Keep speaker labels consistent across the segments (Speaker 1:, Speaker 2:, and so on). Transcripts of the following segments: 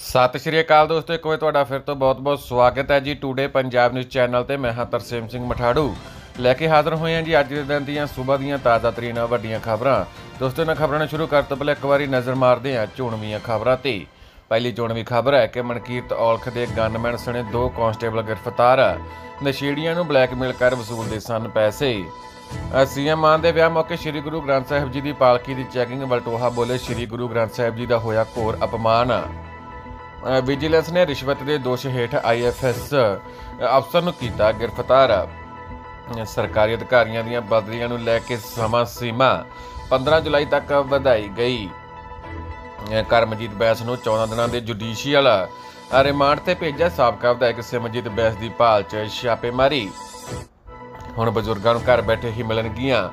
Speaker 1: ਸਤਿ ਸ਼੍ਰੀ ਅਕਾਲ ਦੋਸਤੋ ਇੱਕ ਵਾਰ ਤੁਹਾਡਾ ਫਿਰ ਤੋਂ ਬਹੁਤ-ਬਹੁਤ ਸਵਾਗਤ ਹੈ ਜੀ ਟੂਡੇ ਪੰਜਾਬ ਨਿਊਜ਼ ਚੈਨਲ ਤੇ ਮੈਂ ਹਾਂ ਤਰਸੇਮ ਸਿੰਘ ਮਠਾੜੂ ਲੈ ਕੇ ਹਾਜ਼ਰ ਹੋਏ ਹਾਂ ਜੀ ਅੱਜ ਦੇ ਦਿਨ ਦੀਆਂ ਸਵੇਰ ਦੀਆਂ ਤਾਜ਼ਾ ਤਰੀਨ ਵੱਡੀਆਂ ਖਬਰਾਂ ਦੋਸਤੋ ਇਹਨਾਂ ਖਬਰਾਂ ਨੂੰ ਸ਼ੁਰੂ ਕਰਨ ਤੋਂ ਪਹਿਲਾਂ ਇੱਕ ਵਾਰੀ ਨਜ਼ਰ ਮਾਰਦੇ ਹਾਂ ਚੋਣਵੀਆਂ ਖਬਰਾਂ ਤੇ ਪਹਿਲੀ ਚੋਣਵੀ ਖਬਰ ਹੈ ਕਿ ਮਨਕੀਰਤ ਔਲਖ ਦੇ ਗਨਮੈਨ ਸਣੇ ਦੋ ਕਾਂਸਟੇਬਲ ਗ੍ਰਿਫਤਾਰ ਨਸ਼ੇੜੀਆਂ ਨੂੰ ਬਲੈਕਮੇਲ ਕਰ ਵਸੂਲਦੇ ਸਨ ਪੈਸੇ ਸੀਐਮ ਮਾਨ ਦੇ ਵਿਆਹ ਮੌਕੇ ਸ੍ਰੀ ਗੁਰੂ ਗ੍ਰੰਥ ਸਾਹਿਬ ਜੀ ਦੀ ਪਾਲਕੀ ਦੀ ਚੈਕਿੰਗ ਵਲਟੋਹਾ ਬੋਲੇ ਸ੍ਰੀ ਗੁਰੂ ਗ੍ਰੰਥ ਸਾਹਿਬ ਜੀ ਦਾ ਹੋਇਆ ਘੋਰ ਅਪਮਾਨ ਵਿਜੀਲੈਂਸ ਨੇ ਰਿਸ਼ਵਤ ਦੇ ਦੋਸ਼ ਹੇਠ ਆਈਐਫਐਸ ਅਫਸਰ ਨੂੰ ਕੀਤਾ ਗ੍ਰਿਫਤਾਰ ਸਰਕਾਰੀ ਅਧਿਕਾਰੀਆਂ ਦੀਆਂ ਬਦਲੀਆਂ ਨੂੰ ਲੈ ਕੇ ਸਮਾਂ ਸੀਮਾ 15 ਜੁਲਾਈ ਤੱਕ ਵਧਾਈ ਗਈ ਕਰਮਜੀਤ ਬੈਸ ਨੂੰ 14 ਦਿਨਾਂ ਦੇ ਜੁਡੀਸ਼ੀਅਲ ਰਿਮਾਂਡ ਤੇ ਭੇਜਿਆ ਸਾਬਕਾ ਵਿਧਾਇਕ ਸਿਮਰਜੀਤ ਬੈਸ ਦੀ ਭਾਲ 'ਚ ਛਾਪੇਮਾਰੀ ਹੁਣ ਬਜ਼ੁਰਗਾਂ ਨੂੰ ਘਰ ਬੈਠੇ ਹੀ ਮਿਲਣਗੀਆਂ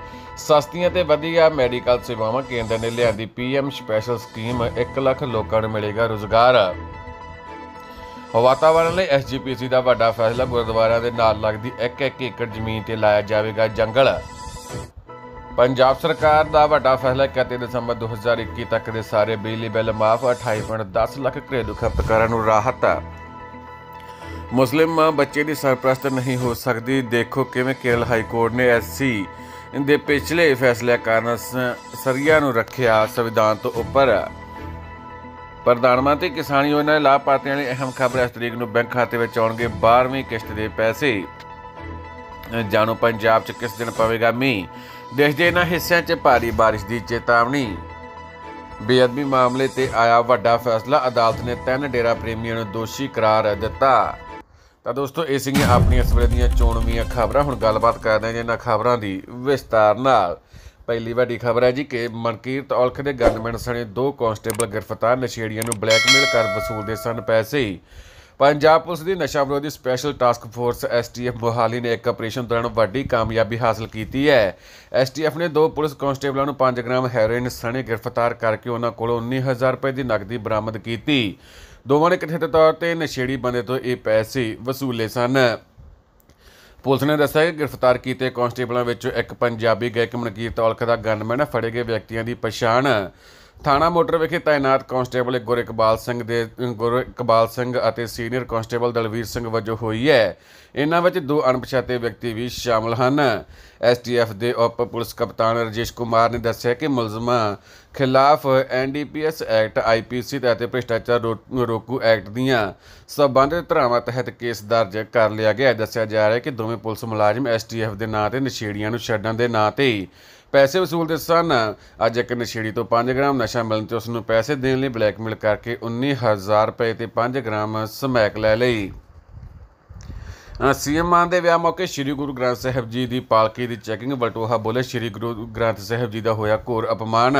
Speaker 1: ਸਸਤੀਆਂ ਤੇ ਵਧੀਆ ਮੈਡੀਕਲ ਸੇਵਾਵਾਂ ਕੇਂਦਰ ਨੇ ਲਿਆਂਦੀ ਪੀਐਮ ਸਪੈਸ਼ਲ ਸਕੀਮ 1 ਲੱਖ ਲੋਕਾਂ ਨੂੰ ਮਿਲੇਗਾ ਰੋਜ਼ਗਾਰ ਵਾਤਾਵਰਣ ਲਈ ਐਸਜੀਪੀਸੀ ਦਾ ਵੱਡਾ ਫੈਸਲਾ ਗੁਰਦੁਆਰਿਆਂ ਦੇ ਨਾਲ ਲੱਗਦੀ 1-1 ਏਕੜ ਜ਼ਮੀਨ ਤੇ ਲਾਇਆ ਜਾਵੇਗਾ ਜੰਗਲ ਪੰਜਾਬ ਸਰਕਾਰ ਦਾ ਵੱਡਾ ਫੈਸਲਾ 31 ਦਸੰਬਰ 2021 ਤੱਕ ਦੇ ਸਾਰੇ ਬਿਜਲੀ ਬਿੱਲ ਮਾਫ 28.10 ਲੱਖ ਘਰੇਲੂ ਖਪਤਕਾਰਾਂ ਨੂੰ ਰਾਹਤ ਮੁਸਲਿਮ ਮਾਂ ਬੱਚੇ ਦੀ ਸਰਪ੍ਰਸਤ ਨਹੀਂ ਹੋ ਸਕਦੀ ਦੇਖੋ ਕਿਵੇਂ ਕੇਰਲ ਹਾਈ ਕੋਰਟ ਨੇ ਐਸਸੀ ਦੇ ਪਿਛਲੇ ਫੈਸਲੇ ਕਾਰਨ ਸਰੀਆ ਨੂੰ ਰੱਖਿਆ ਸੰਵਿਧਾਨ ਤੋਂ ਉੱਪਰ ਪ੍ਰਧਾਨ ਮੰਤਰੀ ਕਿਸਾਨ ਯੋਜਨਾ ਦੇ ਲਾਭਪਾਤਰੀਆਂ ਲਈ ਅਹਿਮ ਖਬਰ ਇਸ ਤਰੀਕ ਨੂੰ ਬੈਂਕ ਖਾਤੇ ਵਿੱਚ ਆਉਣਗੇ 12ਵੀਂ ਕਿਸ਼ਤ ਦੇ ਪੈਸੇ ਜਾਣੋ ਪੰਜਾਬ 'ਚ ਕਿਸ ਦਿਨ ਪਵੇਗਾ ਮੀਂਹ ਦੇਸ਼ ਦੇ ਇਹਨਾਂ ਹਿੱਸਿਆਂ 'ਚ ਭਾਰੀ بارش ਦੀ ਚੇਤਾਵਨੀ ਬੇਅਦਬੀ ਮਾਮਲੇ ਤੇ ਆਇਆ ਵੱਡਾ ਫੈਸਲਾ ਅਦਾਲਤ ਨੇ ਤਿੰਨ ਡੇਰਾ ਪ੍ਰੇਮੀਆਂ ਨੂੰ ਦੋਸ਼ੀ ਕਰਾਰ ਦਿੱਤਾ ਤਾਂ ਦੋਸਤੋ ਇਹ ਸੀਗੀਆਂ ਆਪਣੀਆਂ ਇਸ ਵੇਲੇ ਦੀਆਂ ਚੋਣਵੀਆਂ ਖਬਰਾਂ ਹੁਣ ਗੱਲਬਾਤ ਕਰਦੇ ਹਾਂ ਇਹਨਾਂ ਖਬਰਾਂ ਦੀ ਵਿਸਤਾਰ ਨਾਲ ਪਹਿਲੀ ਵੱਡੀ ਖਬਰ ਹੈ ਜੀ ਕਿ ਮਨਕੀਰਤ ਔਲਖ ਦੇ ਗਨਮੈਨ ਸਣੇ ਦੋ ਕਾਂਸਟੇਬਲ ਗ੍ਰਿਫਤਾਰ ਨਸ਼ੇੜੀਆਂ ਨੂੰ ਬਲੈਕਮੇਲ ਕਰ ਵਸੂਲਦੇ ਸਨ ਪੈਸੇ ਪੰਜਾਬ ਪੁਲਿਸ ਦੀ ਨਸ਼ਾ ਵਿਰੋਧੀ special task force STF Mohali ਨੇ ਇੱਕ ਆਪਰੇਸ਼ਨ ਦੌਰਾਨ ਵੱਡੀ ਕਾਮਯਾਬੀ ਹਾਸਲ ਕੀਤੀ ਹੈ ਐਸਟੀਐਫ ਨੇ ਦੋ ਪੁਲਿਸ ਕਾਂਸਟੇਬਲਾਂ ਨੂੰ 5 ਗ੍ਰਾਮ ਹੈਰੋਇਨ ਸਣੇ ਗ੍ਰਿਫਤਾਰ ਕਰਕੇ ਉਹਨਾਂ ਕੋਲੋਂ 19000 ਰੁਪਏ ਦੀ ਨਕਦੀ ਬਰਾਮਦ ਕੀਤੀ ਦੋਵਾਂ ਨੇ ਇਕੱਠੇ ਤੌਰ ਤੇ ਨਸ਼ੇੜੀ ਬੰਦੇ ਤੋਂ ਇਹ ਪੈਸੇ ਵਸੂਲੇ ਸਨ ਪੁਲਿਸ ਨੇ ਦੱਸਿਆ ਕਿ ਗ੍ਰਿਫਤਾਰ ਕੀਤੇ ਕਾਂਸਟੇਬਲਾਂ ਵਿੱਚੋਂ ਇੱਕ ਪੰਜਾਬੀ ਗਾਇਕ ਮਨਕੀਰ ਤੌਲਖ ਦਾ ਗਨਮੈਨ ਫੜੇ ਗਏ ਵਿਅਕਤੀਆਂ ਦੀ ਪਛਾਣ ਥਾਣਾ ਮੋਟਰ ਵਿਖੇ ਤਾਇਨਾਤ ਕਾਂਸਟੇਬਲ ਗੁਰ ਇਕਬਾਲ ਸਿੰਘ ਦੇ ਗੁਰ ਇਕਬਾਲ ਸਿੰਘ ਅਤੇ ਸੀਨੀਅਰ ਕਾਂਸਟੇਬਲ ਦਲਵੀਰ ਸਿੰਘ ਵਜੋਂ ਹੋਈ ਹੈ ਇਹਨਾਂ ਵਿੱਚ ਦੋ ਅਣਪਛਾਤੇ ਵਿਅਕਤੀ ਵੀ ਸ਼ਾਮਲ ਹਨ ਐਸਟੀਐਫ ਦੇ ਉਪ ਪੁਲਿਸ ਕਪਤਾਨ ਰਜੇਸ਼ ਕੁਮਾਰ ਨੇ ਦੱਸਿਆ ਕਿ ਮੁਲਜ਼ਮਾਂ ਖਿਲਾਫ ਐਨਡੀਪੀਐਸ ਐਕਟ ਆਈਪੀਸੀ ਅਤੇ ਭ੍ਰਿਸ਼ਟਾਚਾਰ ਰੋਕੂ ਐਕਟ ਦੀਆਂ ਸਬੰਧਿਤ ਧਾਰਾਵਾਂ ਤਹਿਤ ਕੇਸ ਦਰਜ ਕਰ ਲਿਆ ਗਿਆ ਦੱਸਿਆ ਜਾ ਰਿਹਾ ਹੈ ਕਿ ਦੋਵੇਂ ਪੁਲਿਸ ਮੁਲਾਜ਼ਮ ਐਸਟੀਐਫ ਦੇ ਨਾਂ ਤੇ ਨਸ਼ੇੜੀਆਂ ਨੂੰ ਛੱਡਣ ਦੇ ਨਾਂ ਤੇ ਪੈਸੇ ਵਸੂਲਦੇ ਸਨ ਅੱਜ ਇੱਕ ਨਸ਼ੇੜੀ ਤੋਂ 5 ਗ੍ਰਾਮ ਨਸ਼ਾ ਮਿਲਣ ਤੇ ਉਸ ਨੂੰ ਪੈਸੇ ਦੇਣ ਲਈ ਬਲੈਕਮੇਲ ਕਰਕੇ 19000 ਰੁਪਏ ਤੇ 5 ਗ੍ਰਾਮ ਸਮੈਕ ਲੈ ਲਈ ਸੀਐਮ ਮਾਨ ਦੇ ਵਿਆਹ ਮੌਕੇ ਸ੍ਰੀ ਗੁਰੂ ਗ੍ਰੰਥ ਸਾਹਿਬ ਜੀ ਦੀ ਪਾਲਕੀ ਦੀ ਚੈਕਿੰਗ ਬਲਟੋਹਾ ਬੋਲੇ ਸ੍ਰੀ ਗੁਰੂ ਗ੍ਰੰਥ ਸਾਹਿਬ ਜੀ ਦਾ ਹੋਇਆ ਘੋਰ ਅਪਮਾਨ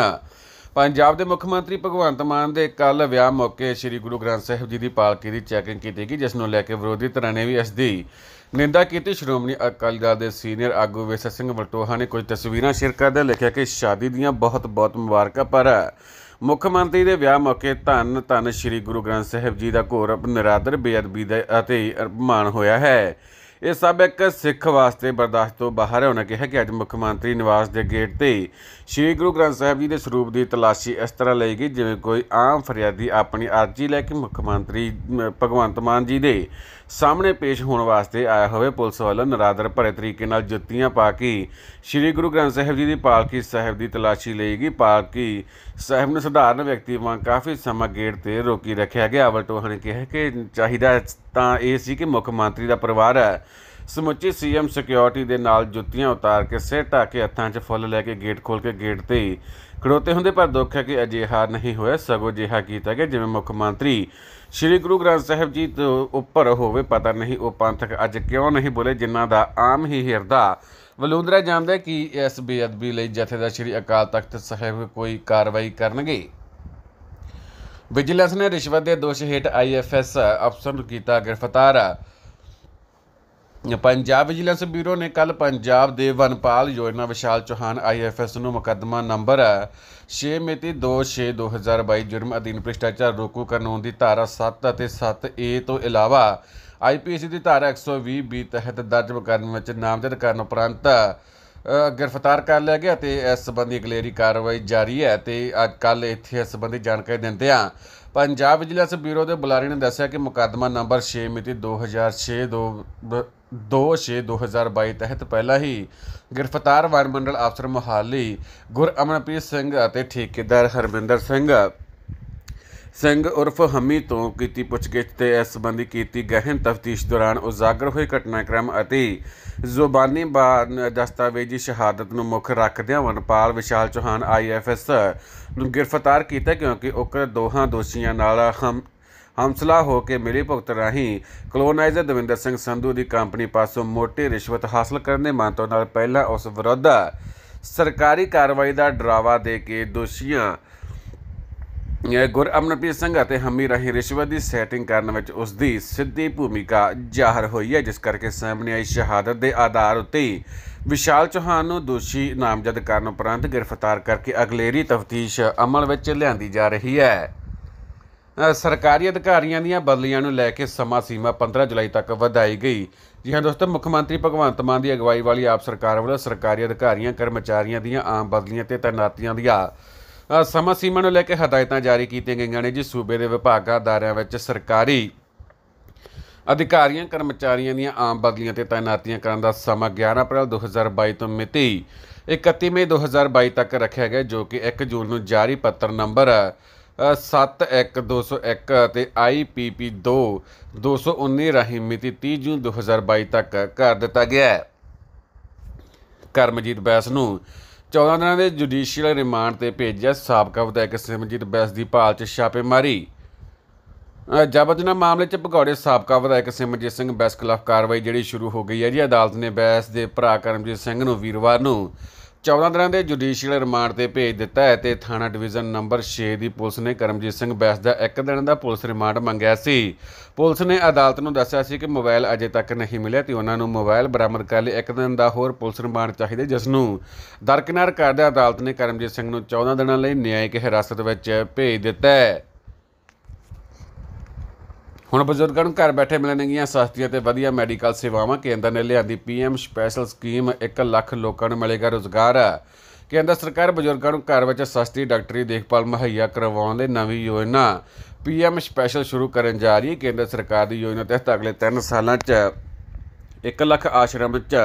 Speaker 1: ਪੰਜਾਬ ਦੇ ਮੁੱਖ ਮੰਤਰੀ ਭਗਵੰਤ ਮਾਨ ਦੇ ਕੱਲ ਵਿਆਹ ਮੌਕੇ ਸ੍ਰੀ ਗੁਰੂ ਗ੍ਰੰਥ ਸਾਹਿਬ ਜੀ ਦੀ ਪਾਲਕੀ ਦੀ ਚੈਕਿੰਗ ਕੀਤੀ ਗਈ ਜਿਸ ਨੂੰ ਲੈ ਕੇ ਵਿਰੋਧੀ ਧਿਰਾਂ ਨੇ ਵੀ ਇਸ ਦੀ ਨਿੰਦਾ ਕੀਤੀ ਸ਼੍ਰੋਮਣੀ ਅਕਾਲੀ ਦਲ ਦੇ ਸੀਨੀਅਰ ਆਗੂ ਵਿਸ਼ਾ ਸਿੰਘ ਮਲਟੋਹਾ ਨੇ ਕੁਝ ਤਸਵੀਰਾਂ ਸ਼ੇਅਰ ਕਰਦੇ ਲਿਖਿਆ ਕਿ ਸ਼ਾਦੀ ਦੀਆਂ ਬਹੁਤ-ਬਹੁਤ ਮੁਬਾਰਕਾਂ ਪਰ ਮੁੱਖ ਮੰਤਰੀ ਦੇ ਵਿਆਹ ਮੌਕੇ ਧੰਨ ਧੰਨ ਸ੍ਰੀ ਗੁਰੂ ਗ੍ਰੰਥ ਸਾਹਿਬ ਜੀ ਦਾ ਘੋਰ ਨਿਰਾਦਰ ਬੇਅਦਬੀ ਦਾ ਅਤੇ ਅਪਮਾਨ ਹੋਇਆ ਹੈ ਇਹ ਸਭ ਇੱਕ ਸਿੱਖ ਵਾਸਤੇ ਬਰਦਾਸ਼ਤ ਤੋਂ ਬਾਹਰ ਹੈ ਉਹਨਾਂ ਕਿਹਾ ਕਿ ਅੱਜ ਮੁੱਖ ਮੰਤਰੀ ਨਿਵਾਸ ਦੇ ਗੇਟ ਤੇ ਸ੍ਰੀ ਗੁਰੂ ਗ੍ਰੰਥ ਸਾਹਿਬ ਜੀ ਦੇ ਸਰੂਪ ਦੀ ਤਲਾਸ਼ੀ ਇਸ ਤਰ੍ਹਾਂ ਲਈ ਗਈ ਜਿਵੇਂ ਕੋਈ ਆਮ ਫਰਿਆਦੀ ਆਪਣੀ ਅਰਜ਼ੀ ਲੈ ਕੇ ਮੁੱਖ ਮੰਤਰੀ ਭਗਵੰਤ ਮਾਨ ਜੀ ਦੇ ਸਾਹਮਣੇ ਪੇਸ਼ ਹੋਣ ਵਾਸਤੇ ਆਇਆ ਹੋਵੇ ਪੁਲਿਸ ਵਾਲਾ ਨਰਾਦਰ ਭਰੇ ਤਰੀਕੇ ਨਾਲ ਜੁੱਤੀਆਂ ਪਾ ਕੇ ਸ੍ਰੀ ਗੁਰੂ ਗ੍ਰੰਥ ਸਾਹਿਬ ਜੀ ਦੀ ਪਾਲਕੀ ਸਾਹਿਬ ਦੀ ਤਲਾਸ਼ੀ ਲਈ ਗਈ ਪਾਲਕੀ ਸਾਹਿਬ ਨੂੰ ਸਧਾਰਨ ਵਿਅਕਤੀ ਵਾਂਗ ਕਾਫੀ ਸਮਾਂ ਗੇਟ ਤੇ ਰੋਕੀ ਰੱਖਿਆ ਗਿਆ ਵਲਟੋਹਾ ਨੇ ਕਿਹਾ ਕਿ ਚਾਹੀਦਾ ਤਾਂ ਇਹ ਸੀ ਕਿ ਮੁੱਖ ਮੰਤਰੀ ਦਾ ਪਰਿਵਾਰ ਹੈ ਸਮੁੱਚੀ ਸੀਐਮ ਸਿਕਿਉਰਿਟੀ ਦੇ ਨਾਲ ਜੁੱਤੀਆਂ ਉਤਾਰ ਕੇ ਸਿਰ ਢਾ ਕੇ ਹੱਥਾਂ 'ਚ ਫੁੱਲ ਲੈ ਕੇ ਗੇਟ ਖੋਲ ਕੇ ਗੇਟ ਤੇ ਖੜੋਤੇ ਹੁੰਦੇ ਪਰ ਦੁੱਖ ਹੈ ਕਿ ਅਜਿਹਾ ਨਹੀਂ ਹੋਇਆ ਸਗੋ ਜਿਹਾ ਕੀਤਾ ਕਿ ਜਿਵੇਂ ਮੁੱਖ ਮੰਤਰੀ ਸ੍ਰੀ ਗੁਰੂ ਗ੍ਰੰਥ ਸਾਹਿਬ ਜੀ ਤੋਂ ਉੱਪਰ ਹੋਵੇ ਪਤਾ ਨਹੀਂ ਉਹ ਪੰਥਕ ਅੱਜ ਕਿਉਂ ਨਹੀਂ ਬੋਲੇ ਜਿਨ੍ਹਾਂ ਦਾ ਆਮ ਹੀ ਹਿਰਦਾ ਵਲੂੰਦਰਾ ਜਾਂਦਾ ਕਿ ਇਸ ਬੇਅਦਬੀ ਲਈ ਜਥੇਦਾਰ ਸ੍ਰੀ ਅਕਾਲ ਤਖਤ ਸਾਹਿਬ ਕੋਈ ਕਾਰਵਾਈ ਕਰਨਗੇ ਵਿਜੀਲੈਂਸ ਨੇ ਰਿਸ਼ਵਤ ਦੇ ਦੋਸ਼ ਹੇਠ ਆਈਐਫਐਸ ਅਫਸਰ ਨੂੰ ਕੀਤਾ ਗ੍ਰਿਫਤਾਰ ਪੰਜਾਬ ਵਿਜੀਲੈਂਸ ਬਿਊਰੋ ਨੇ ਕੱਲ ਪੰਜਾਬ ਦੇ ਵਨਪਾਲ ਯੋਜਨਾ ਵਿਸ਼ਾਲ ਚੋਹਾਨ ਆਈਐਫਐਸ ਨੂੰ ਮੁਕੱਦਮਾ ਨੰਬਰ 6 ਮਿਤੀ 26/2022 ਜੁਰਮ ਅਧੀਨ ਭ੍ਰਿਸ਼ਟਾਚਾਰ ਰੋਕੂ ਕਾਨੂੰਨ ਦੀ ਧਾਰਾ 7 ਅਤੇ 7A ਤੋਂ ਇਲਾਵਾ ਆਈਪੀਸੀ ਦੀ ਧਾਰਾ 120 ਬੀ ਤਹਿਤ ਦਰਜ ਬਕਰਨ ਵਿੱਚ ਨਾਮਜ਼ਦ ਕਰਨ ਉਪਰੰਤ ਗ੍ਰਿਫਤਾਰ ਕਰ ਲਿਆ ਗਿਆ ਤੇ ਇਸ ਸੰਬੰਧੀ ਅਗਲੇਰੀ ਕਾਰਵਾਈ ਜਾਰੀ ਹੈ ਤੇ ਅੱਜ ਕੱਲ ਇੱਥੇ ਇਸ ਸੰਬੰਧੀ ਜਾਣਕਾਰੀ ਦਿੰਦੇ ਆ ਪੰਜਾਬ ਵਿਜੀਲੈਂਸ ਬਿਊਰੋ ਦੇ ਬੁਲਾਰੇ ਨੇ ਦੱਸਿਆ ਕਿ ਮੁਕੱਦਮਾ ਨੰਬਰ 6 ਮਿਤੀ 2006 2 26/2022 ਤਹਿਤ ਪਹਿਲਾਂ ਹੀ ਗ੍ਰਿਫਤਾਰ ਵਾਰ ਮੰਡਲ ਅਫਸਰ ਮੁਹਾਲੀ ਗੁਰਅਮਨਪ੍ਰੀਤ ਸਿੰਘ ਅਤੇ ਠੇਕੇਦਾਰ ਹਰਮਿੰਦਰ ਸਿੰਘ ਸਿੰਘ ਉਰਫ ਹਮੀ ਤੋਂ ਕੀਤੀ ਪੁੱਛਗਿੱਛ ਤੇ ਇਸ ਸੰਬੰਧੀ ਕੀਤੀ ਗਹਿਨ ਤਫਤੀਸ਼ ਦੌਰਾਨ ਉਜਾਗਰ ਹੋਏ ਘਟਨਾਕ੍ਰਮ ਅਤੇ ਜ਼ੁਬਾਨੀ ਦਸਤਾਵੇਜ਼ੀ ਸ਼ਹਾਦਤ ਨੂੰ ਮੁੱਖ ਰੱਖਦਿਆਂ ਵਨਪਾਲ ਵਿਸ਼ਾਲ ਚੋਹਾਨ ਆਈਐਫਐਸ ਨੂੰ ਗ੍ਰਿਫਤਾਰ ਕੀਤਾ ਕਿਉਂਕਿ ਉਹ ਦੋਹਾਂ ਦੋਸ਼ੀਆਂ ਨਾਲ ਹਮ ਹਮਸਲਾ ਹੋ ਕੇ ਮਿਲੀ ਭੁਗਤ ਰਾਹੀਂ ਕਲੋਨਾਈਜ਼ਰ ਦਵਿੰਦਰ ਸਿੰਘ ਸੰਧੂ ਦੀ ਕੰਪਨੀ ਪਾਸੋਂ ਮੋਟੀ ਰਿਸ਼ਵਤ ਹਾਸਲ ਕਰਨ ਦੇ ਮੰਤਵ ਨਾਲ ਪਹਿਲਾਂ ਉਸ ਵਿਰੁੱਧ ਸਰਕਾਰੀ ਕਾਰਵਾਈ ਦਾ ਡਰਾਵਾ ਦੇ ਕੇ ਦੋਸ਼ੀਆਂ ਅਮਨਪ੍ਰੀਤ ਸਿੰਘ ਅਤੇ ਹੰਮੀ ਰਾਹੀਂ ਰਿਸ਼ਵਤ ਦੀ ਸੈਟਿੰਗ ਕਰਨ ਵਿੱਚ ਉਸ ਦੀ ਸਿੱਧੀ ਭੂਮਿਕਾ ਜ਼ਾਹਰ ਹੋਈ ਹੈ ਜਿਸ ਕਰਕੇ ਸਾਹਮਣੇ ਆਈ ਸ਼ਹਾਦਤ ਦੇ ਆਧਾਰ ਉੱਤੇ ਵਿਸ਼ਾਲ ਚੌਹਾਨ ਨੂੰ ਦੋਸ਼ੀ ਨਾਮਜ਼ਦ ਕਰਨ ਉਪਰੰਤ ਗ੍ਰਿਫਤਾਰ ਕਰਕੇ ਅਗਲੇਰੀ ਤਫਤੀਸ਼ ਅਮਲ ਵਿੱਚ ਲਿਆਂਦੀ ਜਾ ਰਹੀ ਹੈ ਸਰਕਾਰੀ ਅਧਿਕਾਰੀਆਂ ਦੀਆਂ ਬਦਲੀਆਂ ਨੂੰ ਲੈ ਕੇ ਸਮਾਂ ਸੀਮਾ 15 ਜੁਲਾਈ ਤੱਕ ਵਧਾਈ ਗਈ ਜੀ ਹਾਂ ਦੋਸਤੋ ਮੁੱਖ ਮੰਤਰੀ ਭਗਵੰਤ ਮਾਨ ਦੀ ਅਗਵਾਈ ਵਾਲੀ ਆਪ ਸਰਕਾਰ ਵੱਲੋਂ ਸਰਕਾਰੀ ਅਧਿਕਾਰੀਆਂ ਕਰਮਚਾਰੀਆਂ ਦੀਆਂ ਆਮ ਬਦਲੀਆਂ ਤੇ ਤਾਇਨਾਤੀਆਂ ਦੀਆਂ ਸਮਾਂ ਸੀਮਾ ਨੂੰ ਲੈ ਕੇ ਹਦਾਇਤਾਂ ਜਾਰੀ ਕੀਤੀਆਂ ਗਈਆਂ ਨੇ ਜੀ ਸੂਬੇ ਦੇ ਵਿਭਾਗਾਂ ਦਾਰਿਆਂ ਵਿੱਚ ਸਰਕਾਰੀ ਅਧਿਕਾਰੀਆਂ ਕਰਮਚਾਰੀਆਂ ਦੀਆਂ ਆਮ ਬਦਲੀਆਂ ਤੇ ਤਾਇਨਾਤੀਆਂ ਕਰਨ ਦਾ ਸਮਾਂ 11 ਅਪ੍ਰੈਲ 2022 ਤੋਂ ਮਿਤੀ 31 ਮਈ 2022 ਤੱਕ ਰੱਖਿਆ ਗਿਆ ਜੋ ਕਿ 1 ਜੂਨ ਨੂੰ ਜਾਰੀ ਪੱਤਰ ਨੰਬਰ 71201 ਤੇ ਆਈਪੀਪੀ 2 219 ਰਾਹੀਂ ਮਿਤੀ 30 ਜੂਨ 2022 ਤੱਕ ਕਰ ਦਿੱਤਾ ਗਿਆ ਹੈ ਕਰਮਜੀਤ ਬੈਸ ਨੂੰ 14 ਦਿਨਾਂ ਦੇ ਜੁਡੀਸ਼ੀਅਲ ਰਿਮਾਂਡ ਤੇ ਭੇਜਿਆ ਸਾਬਕਾ ਵਿਧਾਇਕ ਸਿਮਰਜੀਤ ਬੈਸ ਦੀ ਭਾਲ 'ਚ ਛਾਪੇਮਾਰੀ ਜਬਰਜਨਾਹ ਮਾਮਲੇ 'ਚ ਭਗੌੜੇ ਸਾਬਕਾ ਵਿਧਾਇਕ ਸਿਮਰਜੀਤ ਸਿੰਘ ਬੈਸ ਖਿਲਾਫ ਕਾਰਵਾਈ ਜਿਹੜੀ ਸ਼ੁਰੂ ਹੋ ਗਈ ਹੈ ਜੀ ਅਦਾਲਤ ਨੇ ਬੈਸ ਦੇ ਭਰਾ ਕਰਮਜੀਤ ਸਿੰਘ ਨੂੰ ਵੀਰਵਾਰ ਨੂੰ 14 ਦਿਨਾਂ ਦੇ ਜੁਡੀਸ਼ੀਅਲ ਰਿਮਾਂਡ ਤੇ ਭੇਜ ਦਿੱਤਾ ਹੈ ਤੇ ਥਾਣਾ ਡਿਵੀਜ਼ਨ ਨੰਬਰ 6 ਦੀ ਪੁਲਿਸ ਨੇ ਕਰਮਜੀਤ ਸਿੰਘ ਬੈਸ ਦਾ 1 ਦਿਨ ਦਾ ਪੁਲਿਸ ਰਿਮਾਂਡ ਮੰਗਿਆ ਸੀ ਪੁਲਿਸ ਨੇ ਅਦਾਲਤ ਨੂੰ ਦੱਸਿਆ ਸੀ ਕਿ ਮੋਬਾਈਲ ਅਜੇ ਤੱਕ ਨਹੀਂ ਮਿਲਿਆ ਤੇ ਉਹਨਾਂ ਨੂੰ ਮੋਬਾਈਲ ਬਰਾਮਦ ਕਰ ਲਈ 1 ਦਿਨ ਦਾ ਹੋਰ ਪੁਲਿਸ ਰਿਮਾਂਡ ਚਾਹੀਦਾ ਜਿਸ ਨੂੰ ਦਰਕਿਨਾਰ ਕਰਦੇ ਅਦਾਲਤ ਨੇ ਕਰਮਜੀਤ ਸਿੰਘ ਨੂੰ 14 ਦਿਨਾਂ ਲਈ ਨਿਆਇਕ ਹਿਰਾਸਤ ਵਿੱਚ ਭੇਜ ਦਿੱਤਾ ਹੈ ਹੁਣ ਬਜ਼ੁਰਗਾਂ ਨੂੰ ਘਰ ਬੈਠੇ ਮਿਲਣਗੀਆਂ ਸਸਤੀਆਂ ਤੇ ਵਧੀਆ ਮੈਡੀਕਲ ਸੇਵਾਵਾਂ ਕੇਂਦਰ ਨੇ ਲਿਆਂਦੀ ਪੀਐਮ ਸਪੈਸ਼ਲ ਸਕੀਮ 1 ਲੱਖ ਲੋਕਾਂ ਨੂੰ ਮਿਲੇਗਾ ਰੋਜ਼ਗਾਰ ਕੇਂਦਰ ਸਰਕਾਰ ਬਜ਼ੁਰਗਾਂ ਨੂੰ ਘਰ ਵਿੱਚ ਸਸਤੀ ਡਾਕਟਰੀ ਦੇਖਭਾਲ ਮੁਹੱਈਆ ਕਰਵਾਉਣ ਲਈ ਨਵੀਂ ਯੋਜਨਾ ਪੀਐਮ ਸਪੈਸ਼ਲ ਸ਼ੁਰੂ ਕਰਨ ਜਾ ਰਹੀ ਹੈ ਕੇਂਦਰ ਸਰਕਾਰ ਦੀ ਯੋਜਨਾ ਤਹਿਤ ਅਗਲੇ 3 ਸਾਲਾਂ 'ਚ 1 ਲੱਖ ਆਸ਼ਰਮ ਵਿੱਚ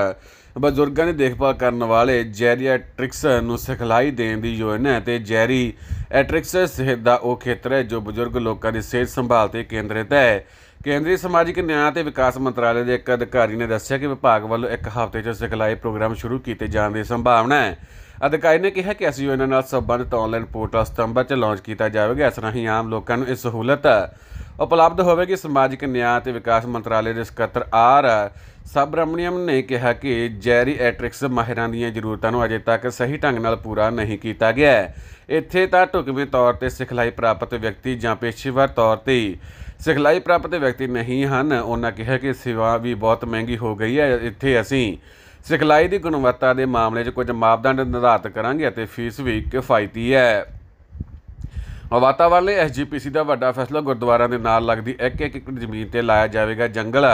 Speaker 1: ਬਜ਼ੁਰਗਾਂ ਦੀ ਦੇਖਭਾਲ ਕਰਨ ਵਾਲੇ ਜੈਰੀਐਟ੍ਰਿਕਸ ਨੂੰ ਸਿਖਲਾਈ ਦੇਣ ਦੀ ਯੋਜਨਾ ਹੈ ਤੇ ਜੈਰੀ ਐਟ੍ਰਿਕਸ ਸਿਹਤ ਦਾ ਉਹ ਖੇਤਰ ਹੈ ਜੋ ਬਜ਼ੁਰਗ ਲੋਕਾਂ ਦੀ ਸਿਹਤ ਸੰਭਾਲ ਤੇ ਕੇਂਦਰਿਤ ਹੈ ਕੇਂਦਰੀ ਸਮਾਜਿਕ ਨਿਆਂ ਤੇ ਵਿਕਾਸ ਮੰਤਰਾਲੇ ਦੇ ਇੱਕ ਅਧਿਕਾਰੀ ਨੇ ਦੱਸਿਆ ਕਿ ਵਿਭਾਗ ਵੱਲੋਂ ਇੱਕ ਹਫ਼ਤੇ 'ਚ ਸਿਖਲਾਈ ਪ੍ਰੋਗਰਾਮ ਸ਼ੁਰੂ ਕੀਤੇ ਜਾਣ ਦੀ ਸੰਭਾਵਨਾ ਹੈ ਅਧਿਕਾਰੀ ਨੇ ਕਿਹਾ ਕਿ ਅਸੀਂ ਇਹਨਾਂ ਨਾਲ ਸੰਬੰਧਿਤ ਆਨਲਾਈਨ ਪੋਰਟਲ ਸਤੰਬਰ 'ਚ ਲਾਂਚ ਕੀਤਾ ਜਾਵੇਗਾ ਇਸ ਰਾਹੀਂ ਆਮ ਲੋਕਾਂ ਨੂੰ ਇਹ ਸਹੂਲਤ ਉਪਲਬਧ ਹੋਵੇਗੀ ਸਮਾਜਿਕ ਨਿਆਂ ਤੇ ਵਿਕਾਸ ਮੰਤਰਾਲੇ ਦੇ ਸਕੱਤਰ ਆਰ ਸਬਰਮਣੀਅਮ ਨੇ ਕਿਹਾ ਕਿ ਜੈਰੀਐਟ੍ਰਿਕਸ ਮਾਹਿਰਾਂ ਦੀਆਂ ਜ਼ਰੂਰਤਾਂ ਨੂੰ ਅਜੇ ਤੱਕ ਸਹੀ ਢੰਗ ਨਾਲ ਪੂਰਾ ਨਹੀਂ ਕੀਤਾ ਗਿਆ ਇੱਥੇ ਤਾਂ ਢੁਕਵੇਂ ਤੌਰ ਤੇ ਸਿਖਲਾਈ ਪ੍ਰਾਪਤ ਵਿਅਕਤੀ ਜਾਂ ਪੇਸ਼ੇਵਰ ਤੌਰ ਤੇ ਸਿਖਲਾਈ ਪ੍ਰਾਪਤ ਵਿਅਕਤੀ ਨਹੀਂ ਹਨ ਉਹਨਾਂ ਕਿਹਾ ਕਿ ਸੇਵਾ ਵੀ ਬਹੁਤ ਮਹਿੰਗੀ ਹੋ ਗਈ ਹੈ ਇੱਥੇ ਅਸੀਂ ਸਿਖਲਾਈ ਦੀ ਗੁਣਵੱਤਾ ਦੇ ਮਾਮਲੇ 'ਚ ਕੁਝ ਮਾਪਦੰਡ ਨਿਰਧਾਰਤ ਕਰਾਂਗੇ ਅਤੇ ਫੀਸ ਵੀ ਕਿਫਾਇਤੀ ਹੈ ਵਾਤਾਵਰਣ ਵਾਲੇ ਐਸਜੀਪੀਸੀ ਦਾ ਵੱਡਾ ਫੈਸਲਾ ਗੁਰਦੁਆਰਿਆਂ ਦੇ ਨਾਲ ਲੱਗਦੀ ਇੱਕ ਇੱਕ ਏਕੜ ਜ਼ਮੀਨ ਤੇ ਲਾਇਆ ਜਾਵੇਗਾ ਜੰਗਲ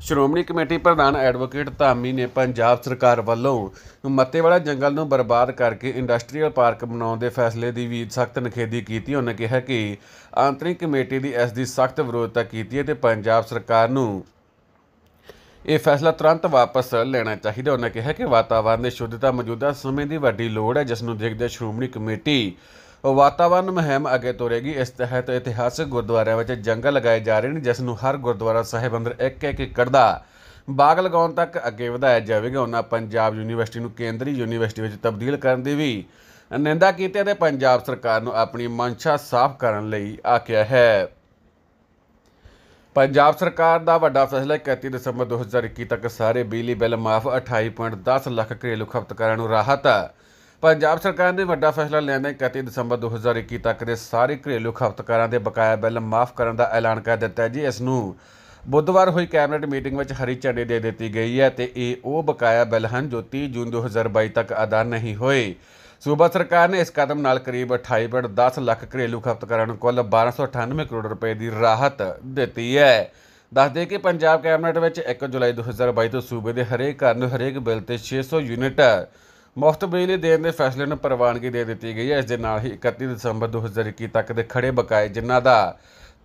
Speaker 1: ਸ਼੍ਰੋਮਣੀ ਕਮੇਟੀ ਪ੍ਰਧਾਨ ਐਡਵੋਕੇਟ ਧਾਮੀ ਨੇ ਪੰਜਾਬ ਸਰਕਾਰ ਵੱਲੋਂ ਮੱਤੇ ਵਾਲਾ ਜੰਗਲ ਨੂੰ ਬਰਬਾਦ ਕਰਕੇ ਇੰਡਸਟਰੀਅਲ ਪਾਰਕ ਬਣਾਉਣ ਦੇ ਫੈਸਲੇ ਦੀ ਵੀ ਸਖਤ ਨਖੇਦੀ ਕੀਤੀ ਉਹਨੇ ਕਿਹਾ ਕਿ ਆਂਤਰਿਕ ਕਮੇਟੀ ਦੀ ਇਸ ਦੀ ਸਖਤ ਵਿਰੋਧਤਾ ਕੀਤੀ ਹੈ ਤੇ ਪੰਜਾਬ ਸਰਕਾਰ ਨੂੰ ਇਹ ਫੈਸਲਾ ਤੁਰੰਤ ਵਾਪਸ ਲੈਣਾ ਚਾਹੀਦਾ ਉਹਨਾਂ ਕਿਹਾ ਕਿ ਵਾਤਾਵਰਣ ਦੀ ਸ਼ੁੱਧਤਾ ਮੌਜੂਦਾ ਸਮੇਂ ਦੀ ਵੱਡੀ ਲੋੜ ਹੈ ਜਿਸ ਨੂੰ ਦੇਖਦੇ ਸ਼੍ਰੋਮਣੀ ਕਮੇਟੀ ਵਾਤਾਵਰਨ ਮਹਿਮ ਅੱਗੇ ਤੁਰੇਗੀ ਇਸ ਤਹਿਤ ਇਤਿਹਾਸਕ ਗੁਰਦੁਆਰਿਆਂ ਵਿੱਚ ਜੰਗਲ ਲਗਾਏ ਜਾ ਰਹੇ ਨੇ ਜਿਸ ਨੂੰ ਹਰ ਗੁਰਦੁਆਰਾ ਸਾਹਿਬ ਅੰਦਰ ਇੱਕ ਇੱਕ ਏਕੜ ਦਾ ਬਾਗ ਲਗਾਉਣ ਤੱਕ ਅੱਗੇ ਵਧਾਇਆ ਜਾਵੇਗਾ ਉਹਨਾਂ ਪੰਜਾਬ ਯੂਨੀਵਰਸਿਟੀ ਨੂੰ ਕੇਂਦਰੀ ਯੂਨੀਵਰਸਿਟੀ ਵਿੱਚ ਤਬਦੀਲ ਕਰਨ ਦੀ ਵੀ ਨਿੰਦਾ ਕੀਤੀ ਤੇ ਪੰਜਾਬ ਸਰਕਾਰ ਨੂੰ ਆਪਣੀ ਮਨਸ਼ਾ ਸਾਫ਼ ਕਰਨ ਲਈ ਆਖਿਆ ਹੈ ਪੰਜਾਬ ਸਰਕਾਰ ਦਾ ਵੱਡਾ ਫੈਸਲਾ 31 ਦਸੰਬਰ 2021 ਤੱਕ ਸਾਰੇ ਬਿਜਲੀ ਬਿੱਲ ਮਾਫ 28.10 ਲੱਖ ਘਰੇਲੂ ਖਪਤਕਾਰਾਂ ਨੂੰ ਰਾਹਤ ਪੰਜਾਬ ਸਰਕਾਰ ਨੇ ਵੱਡਾ ਫੈਸਲਾ ਲਿਆ ਕਿ 31 ਦਸੰਬਰ 2021 ਤੱਕ ਦੇ ਸਾਰੇ ਘਰੇਲੂ ਖਪਤਕਾਰਾਂ ਦੇ ਬਕਾਇਆ ਬਿੱਲ ਮਾਫ ਕਰਨ ਦਾ ਐਲਾਨ ਕਰ ਦਿੱਤਾ ਹੈ ਜੀ ਇਸ ਨੂੰ ਬੁੱਧਵਾਰ ਹੋਈ ਕੈਬਨਿਟ ਮੀਟਿੰਗ ਵਿੱਚ ਹਰੀ ਝੰਡੀ ਦੇ ਦਿੱਤੀ ਗਈ ਹੈ ਤੇ ਇਹ ਉਹ ਬਕਾਇਆ ਬਿੱਲ ਹਨ ਜੋ 30 ਜੂਨ 2022 ਤੱਕ ਅਦਾ ਨਹੀਂ ਹੋਏ ਸੂਬਾ ਸਰਕਾਰ ਨੇ ਇਸ ਕਦਮ ਨਾਲ ਕਰੀਬ 28.10 ਲੱਖ ਘਰੇਲੂ ਖਪਤਕਾਰਾਂ ਨੂੰ ਕੁੱਲ 1298 ਕਰੋੜ ਰੁਪਏ ਦੀ ਰਾਹਤ ਦਿੱਤੀ ਹੈ ਦੱਸ ਦੇ ਕਿ ਪੰਜਾਬ ਕੈਬਨਿਟ ਵਿੱਚ 1 ਜੁਲਾਈ 2022 ਤੋਂ ਸੂਬੇ ਦੇ ਹਰੇਕ ਘਰ ਨੂੰ ਹਰੇਕ ਬਿੱਲ ਤੇ 600 ਯੂਨਿਟ ਮੁਫਤ ਬਿਜਲੀ ਦੇਣ ਦੇ ਫੈਸਲੇ ਨੂੰ ਪ੍ਰਵਾਨਗੀ ਦੇ ਦਿੱਤੀ ਗਈ ਹੈ ਇਸ ਦੇ ਨਾਲ ਹੀ 31 ਦਸੰਬਰ 2021 ਤੱਕ ਦੇ ਖੜੇ ਬਕਾਏ ਜਿਨ੍ਹਾਂ ਦਾ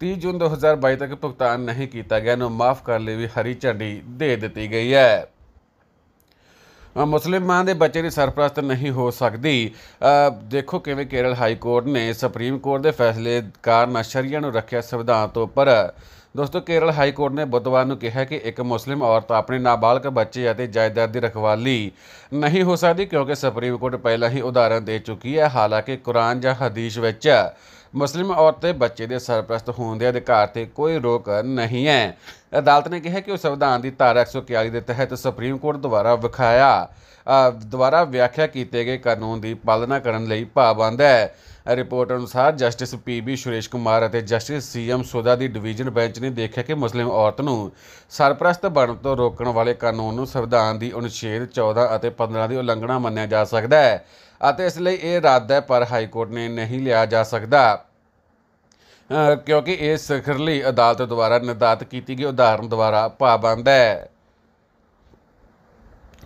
Speaker 1: 30 ਜੂਨ 2022 ਤੱਕ ਭੁਗਤਾਨ ਨਹੀਂ ਕੀਤਾ ਗਿਆ ਨੂੰ ਮਾਫ ਕਰ ਲਈ ਵੀ ਹਰੀ ਝੰਡੀ ਦੇ ਦਿੱਤੀ ਗਈ ਹੈ ਮੁਸਲਿਮ ਮਾਂ ਦੇ ਬੱਚੇ ਦੀ ਸਰਪ੍ਰਸਤ ਨਹੀਂ ਹੋ ਸਕਦੀ ਦੇਖੋ ਕਿਵੇਂ ਕੇਰਲ ਹਾਈ ਕੋਰਟ ਨੇ ਸੁਪਰੀਮ ਕੋਰਟ ਦੇ ਫੈਸਲੇ ਕਾਰਨ ਸ਼ਰੀਆ ਨੂੰ ਰੱਖਿਆ ਸੰਵਿਧਾਨ ਤੋਂ ਪਰ ਦੋਸਤੋ ਕੇਰਲ ਹਾਈ ਕੋਰਟ ਨੇ ਬੁੱਧਵਾਰ ਨੂੰ ਕਿਹਾ ਕਿ ਇੱਕ ਮੁਸਲਿਮ ਔਰਤ ਆਪਣੇ ਨਾਬਾਲਗ ਬੱਚੇ ਅਤੇ ਜਾਇਦਾਦ ਦੀ ਰਖਵਾਲੀ ਨਹੀਂ ਹੋ ਸਕਦੀ ਕਿਉਂਕਿ ਸੁਪਰੀਮ ਕੋਰਟ ਪਹਿਲਾਂ ਹੀ ਉਦਾਹਰਣ ਦੇ ਚੁੱਕੀ ਹੈ ਹਾਲਾਂਕਿ ਕੁਰਾਨ ਜਾਂ ਹਦੀਸ ਵਿੱਚ ਮੁਸਲਿਮ ਔਰਤ ਤੇ ਬੱਚੇ ਦੇ ਸਰਪ੍ਰਸਤ ਹੋਣ ਦੇ ਅਧਿਕਾਰ ਤੇ ਕੋਈ ਰੋਕ ਨਹੀਂ ਹੈ ਅਦਾਲਤ ਨੇ ਕਿਹਾ ਕਿ ਉਹ ਸੰਵਿਧਾਨ ਦੀ ਧਾਰਾ 141 ਦੇ ਤਹਿਤ ਸੁਪਰੀਮ ਕੋਰਟ ਦੁਆਰਾ ਵਿਖਾਇਆ ਦੁਆਰਾ ਵਿਆਖਿਆ ਕੀਤੇ ਗਏ ਕਾਨੂੰਨ ਦੀ ਪਾਲਣਾ ਕਰਨ ਲਈ ਪਾਬੰਦ ਹੈ ਰਿਪੋਰਟ ਅਨੁਸਾਰ ਜਸਟਿਸ ਪੀਬੀ ਸੁਰੇਸ਼ ਕੁਮਾਰ ਅਤੇ ਜਸਟਿਸ ਸੀਐਮ ਸੋਦਾ ਦੀ ਡਿਵੀਜ਼ਨ ਬੈਂਚ ਨੇ ਦੇਖਿਆ ਕਿ ਮੁਸਲਿਮ ਔਰਤ ਨੂੰ ਸਰਪ੍ਰਸਤ ਬਣਨ ਤੋਂ ਰੋਕਣ ਵਾਲੇ ਕਾਨੂੰਨ ਨੂੰ ਸੰਵਿਧਾਨ ਦੀ ਅਨੁਛੇਦ 14 ਅਤੇ 15 ਦੀ ਉਲੰਘਣਾ ਮੰਨਿਆ ਜਾ ਸਕਦਾ ਹੈ ਅਤੇ ਇਸ ਲਈ ਇਹ ਰੱਦ ਹੈ ਪਰ ਹਾਈ ਕੋਰਟ ਨੇ ਨਹੀਂ ਲਿਆ ਜਾ ਸਕਦਾ ਕਿਉਂਕਿ ਇਹ ਸਿਖਰਲੀ ਅਦਾਲਤ ਦੁਆਰਾ ਨਿਰਧਾਰਤ ਕੀਤੀ ਗਈ ਉਦਾਹਰਨ ਦੁਆਰਾ ਪਾਬੰਦ ਹੈ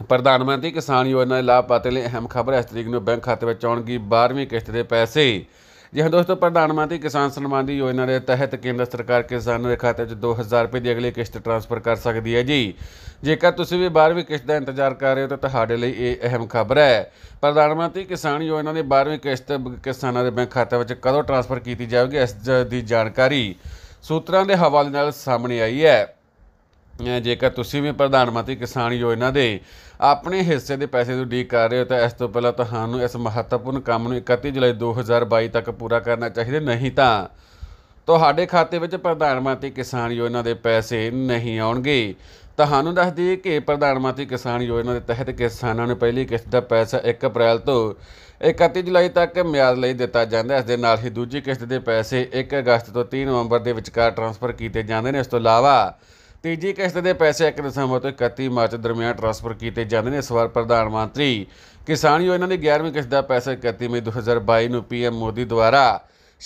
Speaker 1: ਪ੍ਰਧਾਨ ਮੰਤਰੀ ਕਿਸਾਨ ਯੋਜਨਾ ਦੇ ਲਾਭਪਾਤਰੀ ਲਈ ਅਹਿਮ ਖਬਰ ਹੈ ਇਸ ਤਰੀਕ ਨੂੰ ਬੈਂਕ ਖਾਤੇ ਵਿੱਚ ਆਉਣਗੀ 12ਵੀਂ ਕਿਸ਼ਤ ਦੇ ਪੈਸੇ ਜੀ ਦੋਸਤੋ ਪ੍ਰਧਾਨ ਮੰਤਰੀ ਕਿਸਾਨ ਸਨਮਾਨ ਦੀ ਯੋਜਨਾ ਦੇ ਤਹਿਤ ਕੇਂਦਰ ਸਰਕਾਰ ਕਿਸਾਨਾਂ ਦੇ ਖਾਤੇ ਵਿੱਚ 2000 ਰੁਪਏ ਦੀ ਅਗਲੀ ਕਿਸ਼ਤ ਟ੍ਰਾਂਸਫਰ ਕਰ ਸਕਦੀ ਹੈ ਜੀ ਜੇਕਰ ਤੁਸੀਂ ਵੀ 12ਵੀਂ ਕਿਸ਼ਤ ਦਾ ਇੰਤਜ਼ਾਰ ਕਰ ਰਹੇ ਹੋ ਤਾਂ ਤੁਹਾਡੇ ਲਈ ਇਹ ਅਹਿਮ ਖਬਰ ਹੈ ਪ੍ਰਧਾਨ ਮੰਤਰੀ ਕਿਸਾਨ ਯੋਜਨਾ ਦੀ 12ਵੀਂ ਕਿਸ਼ਤ ਕਿਸਾਨਾਂ ਦੇ ਬੈਂਕ ਖਾਤੇ ਵਿੱਚ ਕਦੋਂ ਟ੍ਰਾਂਸਫਰ ਕੀਤੀ ਜਾਵੇਗੀ ਇਸ ਦੀ ਜਾਣਕਾਰੀ ਸੂਤਰਾਂ ਦੇ ਹਵਾਲੇ ਨਾਲ ਸਾਹਮਣੇ ਆਈ ਹੈ ਜੇਕਰ ਤੁਸੀਂ ਵੀ ਪ੍ਰਧਾਨ ਮੰਤਰੀ ਕਿਸਾਨ ਯੋਜਨਾ ਦੇ ਆਪਣੇ ਹਿੱਸੇ ਦੇ ਪੈਸੇ ਨੂੰ ਡੀਕ ਕਰ ਰਹੇ ਹੋ ਤਾਂ ਇਸ ਤੋਂ ਪਹਿਲਾਂ ਤੁਹਾਨੂੰ ਇਸ ਮਹੱਤਵਪੂਰਨ ਕੰਮ ਨੂੰ 31 ਜੁਲਾਈ 2022 ਤੱਕ ਪੂਰਾ ਕਰਨਾ ਚਾਹੀਦਾ ਨਹੀਂ ਤਾਂ ਤੁਹਾਡੇ ਖਾਤੇ ਵਿੱਚ ਪ੍ਰਧਾਨ ਮੰਤਰੀ ਕਿਸਾਨ ਯੋਜਨਾ ਦੇ ਪੈਸੇ ਨਹੀਂ ਆਉਣਗੇ ਤੁਹਾਨੂੰ ਦੱਸ ਦਈਏ ਕਿ ਪ੍ਰਧਾਨ ਮੰਤਰੀ ਕਿਸਾਨ ਯੋਜਨਾ ਦੇ ਤਹਿਤ ਕਿਸਾਨਾਂ ਨੂੰ ਪਹਿਲੀ ਕਿਸ਼ਤ ਦਾ ਪੈਸਾ 1 ਅਪ੍ਰੈਲ ਤੋਂ 31 ਜੁਲਾਈ ਤੱਕ ਮਿਆਦ ਲਈ ਦਿੱਤਾ ਜਾਂਦਾ ਹੈ ਇਸ ਦੇ ਨਾਲ ਹੀ ਦੂਜੀ ਕਿਸ਼ਤ ਦੇ ਪੈਸੇ 1 ਅਗਸਤ ਤੋਂ 3 ਨਵੰਬਰ ਦੇ ਵਿਚਕਾਰ ਟ੍ਰਾਂਸਫਰ ਕੀਤੇ ਜਾਂਦੇ ਨੇ ਇਸ ਤੋਂ ਇਲਾਵਾ ਤੀਜੀ ਕਿਸ਼ਤ ਦੇ ਪੈਸੇ 1 ਦਸੰਬਰ ਤੋਂ 31 ਮਾਰਚ ਦਰਮਿਆਨ ਟ੍ਰਾਂਸਫਰ ਕੀਤੇ ਜਾਂਦੇ ਨੇ ਇਸ ਵਾਰ ਪ੍ਰਧਾਨ ਮੰਤਰੀ ਕਿਸਾਨ ਇਹਨਾਂ ਦੀ 11ਵੀਂ ਕਿਸ਼ਤ ਦਾ ਪੈਸਾ 31 ਮਈ 2022 ਨੂੰ ਪੀਐਮ ਮੋਦੀ ਦੁਆਰਾ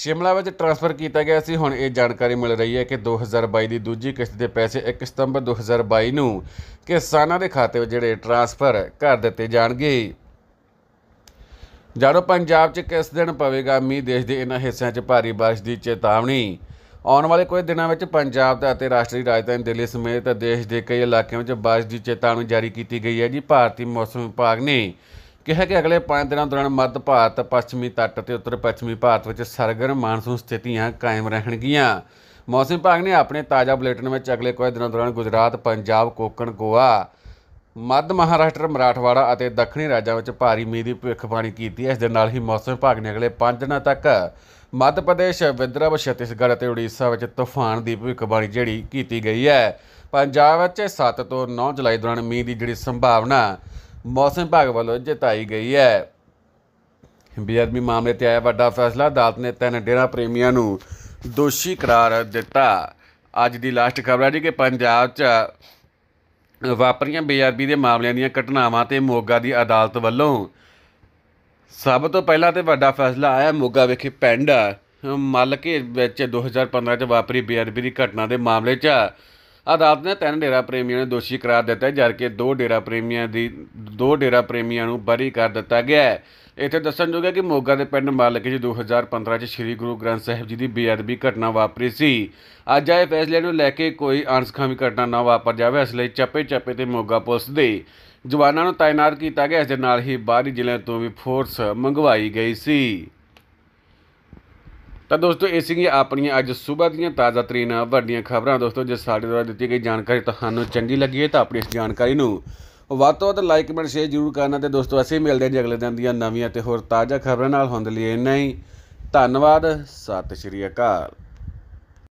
Speaker 1: ਸ਼ਿਮਲਾ ਵਿੱਚ ਟ੍ਰਾਂਸਫਰ ਕੀਤਾ ਗਿਆ ਸੀ ਹੁਣ ਇਹ ਜਾਣਕਾਰੀ ਮਿਲ ਰਹੀ ਹੈ ਕਿ 2022 ਦੀ ਦੂਜੀ ਕਿਸ਼ਤ ਦੇ ਪੈਸੇ 1 ਸਤੰਬਰ 2022 ਨੂੰ ਕਿਸਾਨਾਂ ਦੇ ਖਾਤੇ ਵਿੱਚ ਜਿਹੜੇ ਟ੍ਰਾਂਸਫਰ ਕਰ ਦਿੱਤੇ ਜਾਣਗੇ ਜਦੋਂ ਪੰਜਾਬ 'ਚ ਕਿਸ ਦਿਨ ਪਵੇਗਾ ਮੀਂਹ ਦੇਸ਼ ਦੇ ਇਹਨਾਂ ਹਿੱਸਿਆਂ 'ਚ ਭਾਰੀ ਬਾਰਿਸ਼ ਦੀ ਚੇਤਾਵਨੀ ਆਉਣ ਵਾਲੇ ਕੁਝ ਦਿਨਾਂ ਵਿੱਚ ਪੰਜਾਬ ਦਾ ਅਤੇ ਰਾਸ਼ਟਰੀ ਰਾਜਧਾਨੀ ਦਿੱਲੀ ਸਮੇਤ ਦੇਸ਼ ਦੇ ਕਈ ਇਲਾਕਿਆਂ ਵਿੱਚ ਬਾਰਿਸ਼ ਦੀ ਚੇਤਾਵਨੀ ਜਾਰੀ ਕੀਤੀ ਗਈ ਹੈ ਜੀ ਭਾਰਤੀ ਮੌਸਮ ਵਿਭਾਗ ਨੇ ਕਿਹਾ ਕਿ ਅਗਲੇ 5 ਦਿਨਾਂ ਦੌਰਾਨ ਮੱਧ ਭਾਰਤ, ਪੱਛਮੀ ਤੱਟ ਅਤੇ ਉੱਤਰ ਪੱਛਮੀ ਭਾਰਤ ਵਿੱਚ ਸਰਗਰਮ ਮਾਨਸੂਨ ਸਥਿਤੀਆਂ ਕਾਇਮ ਰਹਿਣਗੀਆਂ। ਮੌਸਮ ਵਿਭਾਗ ਨੇ ਆਪਣੇ ਤਾਜ਼ਾ ਬੁਲੇਟਿਨ ਵਿੱਚ ਅਗਲੇ ਕੁਝ ਦਿਨਾਂ ਦੌਰਾਨ ਗੁਜਰਾਤ, ਪੰਜਾਬ, ਕੋਕਣ, ਗੋਆ ਮੱਧ ਮਹਾਰਾਸ਼ਟਰ ਮਰਾਠਵਾੜਾ ਅਤੇ ਦੱਖਣੀ ਰਾਜਾਂ ਵਿੱਚ ਭਾਰੀ ਮੀਂਹ ਦੀ ਭਵਿੱਖਬਾਣੀ ਕੀਤੀ ਹੈ ਇਸ ਦੇ ਨਾਲ ਹੀ ਮੌਸਮ ਵਿਭਾਗ ਨੇ ਅਗਲੇ 5 ਦਿਨਾਂ ਤੱਕ ਮੱਧ ਪ੍ਰਦੇਸ਼ ਵਿਦਰਭ ਛੱਤੀਸਗੜ੍ਹ ਅਤੇ ਉੜੀਸਾ ਵਿੱਚ ਤੂਫਾਨ ਦੀ ਭਵਿੱਖਬਾਣੀ ਜਿਹੜੀ ਕੀਤੀ ਗਈ ਹੈ ਪੰਜਾਬ ਵਿੱਚ 7 ਤੋਂ 9 ਜੁਲਾਈ ਦੌਰਾਨ ਮੀਂਹ ਦੀ ਜਿਹੜੀ ਸੰਭਾਵਨਾ ਮੌਸਮ ਵਿਭਾਗ ਵੱਲੋਂ ਜਤਾਈ ਗਈ ਹੈ ਬੇਅਦਬੀ ਮਾਮਲੇ ਤੇ ਆਇਆ ਵੱਡਾ ਫੈਸਲਾ ਅਦਾਲਤ ਨੇ ਤਿੰਨ ਡੇਰਾ ਪ੍ਰੇਮੀਆਂ ਨੂੰ ਦੋਸ਼ੀ ਕਰਾਰ ਦਿੱਤਾ ਅੱਜ ਦੀ ਲਾਸਟ ਖਬਰ ਹੈ ਜੀ ਕਿ ਪੰਜਾਬ 'ਚ ਵਾਪਰੀਆਂ ਬੇਅਰਬੀ ਦੇ ਮਾਮਲਿਆਂ ਦੀਆਂ ਘਟਨਾਵਾਂ ਤੇ ਮੋਗਾ ਦੀ ਅਦਾਲਤ ਵੱਲੋਂ ਸਭ ਤੋਂ ਪਹਿਲਾਂ ਤੇ ਵੱਡਾ ਫੈਸਲਾ ਆਇਆ ਮੋਗਾ ਵਿਖੇ ਪਿੰਡ ਮਲਕੇ ਵਿੱਚ 2015 ਚ ਵਾਪਰੀ ਬੇਅਦਬੀ ਦੀ ਘਟਨਾ ਦੇ ਮਾਮਲੇ 'ਚ ਅਦਾਲਤ ਨੇ ਤਿੰਨ ਡੇਰਾ ਪ੍ਰੇਮੀਆਂ ਨੂੰ ਦੋਸ਼ੀ ਕਰਾਰ ਦਿੱਤਾ ਜਦਕਿ ਦੋ ਡੇਰਾ ਪ੍ਰੇਮੀਆਂ ਦੀ ਦੋ ਡੇਰਾ ਪ੍ਰੇਮੀਆਂ ਨੂੰ ਬਰੀ ਕਰ ਦਿੱਤਾ ਗਿਆ ਇੱਥੇ ਦੱਸਣ ਜੋਗਾ ਕਿ ਮੋਗਾ ਦੇ ਪਿੰਡ ਮਾਲਕੇ ਜੀ 2015 ਚ ਸ੍ਰੀ ਗੁਰੂ ਗ੍ਰੰਥ ਸਾਹਿਬ ਜੀ ਦੀ ਬੇਅਦਬੀ ਘਟਨਾ ਵਾਪਰੀ ਸੀ ਅੱਜ ਆਏ ਫੈਸਲੇ ਨੂੰ ਲੈ ਕੇ ਕੋਈ ਅਣਸਖਾਮੀ ਘਟਨਾ ਨਾ ਵਾਪਰ ਜਾਵੇ ਇਸ ਲਈ ਚੱਪੇ ਚੱਪੇ ਤੇ ਮੋਗਾ ਪੁਲਿਸ ਦੇ ਜਵਾਨਾਂ ਨੂੰ ਤਾਇਨਾਤ ਕੀਤਾ ਗਿਆ ਇਸ ਦੇ ਨਾਲ ਹੀ ਬਾਹਰੀ ਜ਼ਿਲ੍ਹਿਆਂ ਤੋਂ ਵੀ ਫੋਰਸ ਮੰਗਵਾਈ ਗਈ ਸੀ ਤਾਂ ਦੋਸਤੋ ਇਹ ਸੀਗੀ ਆਪਣੀਆਂ ਅੱਜ ਸਵੇਰ ਦੀਆਂ ਤਾਜ਼ਾ ਤਰੀਨ ਵੱਡੀਆਂ ਖਬਰਾਂ ਦੋਸਤੋ ਜੇ ਸਾਡੇ ਦੁਆਰਾ ਦਿੱਤੀ ਗਈ ਜਾਣਕਾਰੀ ਤੁਹਾਨੂੰ ਚੰਗੀ ਲੱਗੀ ਹੈ ਤਾਂ ਆਪਣੀ ਇਸ ਜਾਣਕਾਰੀ ਨੂੰ ਵੱਧ ਤੋਂ ਵੱਧ ਲਾਈਕ ਕਮੈਂਟ ਸ਼ੇਅਰ ਜ਼ਰੂਰ ਕਰਨਾ ਤੇ ਦੋਸਤੋ ਅਸੀਂ ਮਿਲਦੇ ਹਾਂ ਜੀ ਅਗਲੇ ਦਿਨ ਦੀਆਂ ਨਵੀਆਂ ਤੇ ਹੋਰ ਤਾਜ਼ਾ ਖਬਰਾਂ ਨਾਲ ਹੁੰਦੇ ਲਈ ਇੰਨਾ ਹੀ ਧੰਨਵਾਦ ਸਤਿ ਸ਼੍ਰੀ ਅਕਾਲ